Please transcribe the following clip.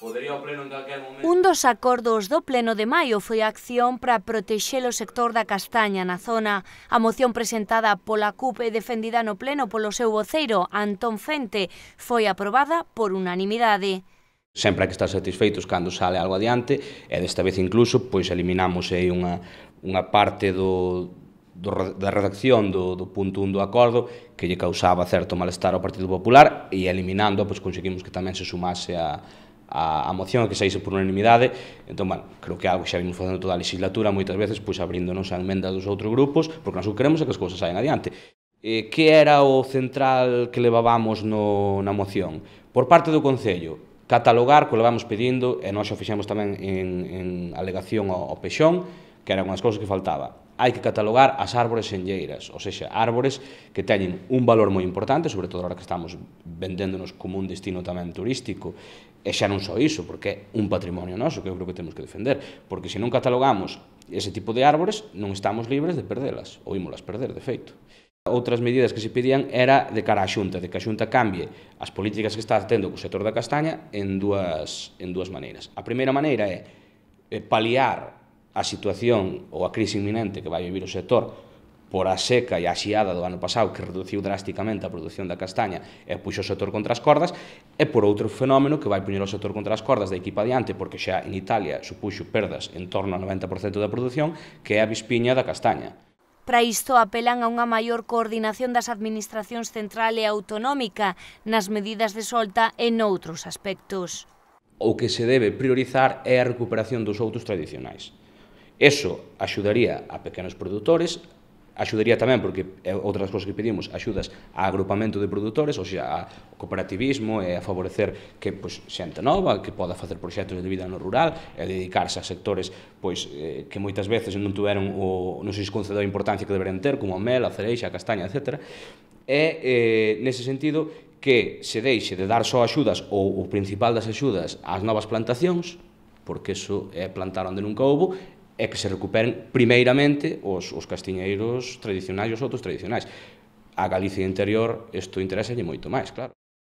Podería o pleno en calquer momento... Un dos acordos do pleno de maio foi a acción para protexer o sector da castaña na zona. A moción presentada pola CUP e defendida no pleno polo seu voceiro, Antón Fente, foi aprobada por unanimidade sempre hai que estar satisfeitos cando sale algo adiante e desta vez incluso pois eliminamos aí unha, unha parte do, do, da redacción do, do punto 1 do acordo que lle causaba certo malestar ao Partido Popular e eliminando pois conseguimos que tamén se sumase a, a, a moción que saíse por unanimidade entón, bueno, creo que algo xa vimos facendo toda a legislatura moitas veces, pois abrindonos a enmenda dos outros grupos, porque nós queremos é que as cousas saian adiante eh, que era o central que levábamos no, na moción? Por parte do Concello, catalogar que levamos pedindo, e nós xa fixemos tamén en, en alegación ao, ao Peixón, que eran unhas cousas que faltaba hai que catalogar as árbores enlleiras, ou seja, árbores que teñen un valor moi importante, sobre todo agora que estamos vendéndonos como un destino tamén turístico, e xa non só iso, porque é un patrimonio noso que eu creo que temos que defender, porque se non catalogamos ese tipo de árbores, non estamos libres de perdelas, ou ímolas perder, de feito. Outras medidas que se pedían era de cara á xunta, de que a xunta cambie as políticas que está tendo co sector da castaña en dúas, en dúas maneiras. A primeira maneira é paliar a situación ou a crise inminente que vai vivir o sector por a seca e a xiada do ano pasado que reduciu drásticamente a produción da castaña e puxo o sector contra as cordas e por outro fenómeno que vai puñer o sector contra as cordas da equipa adiante porque xa en Italia supuxo perdas en torno ao 90% da produción que é a bispiña da castaña. Para isto apelan a unha maior coordinación das administracións central e autonómica nas medidas de solta e noutros aspectos. O que se debe priorizar é a recuperación dos outros tradicionais Eso axudaría a pequenos produtores, axudaría tamén, porque é outra das cousas que pedimos, axudas a agrupamento de produtores, ou xa, a cooperativismo, e a favorecer que pois, xente nova, que poda facer proxectos de vida no rural, e dedicarse a sectores pois, eh, que moitas veces non tuveron o, non se concedou a importancia que deberían ter, como a mel, a cereixa, a castaña, etc. E, eh, nese sentido, que se deixe de dar só axudas ou o principal das axudas ás novas plantacións, porque iso é plantar onde nunca houbo, é que se recuperen primeiramente os, os castiñeiros tradicionais e os outros tradicionais. A Galicia interior isto interesa moito máis, claro.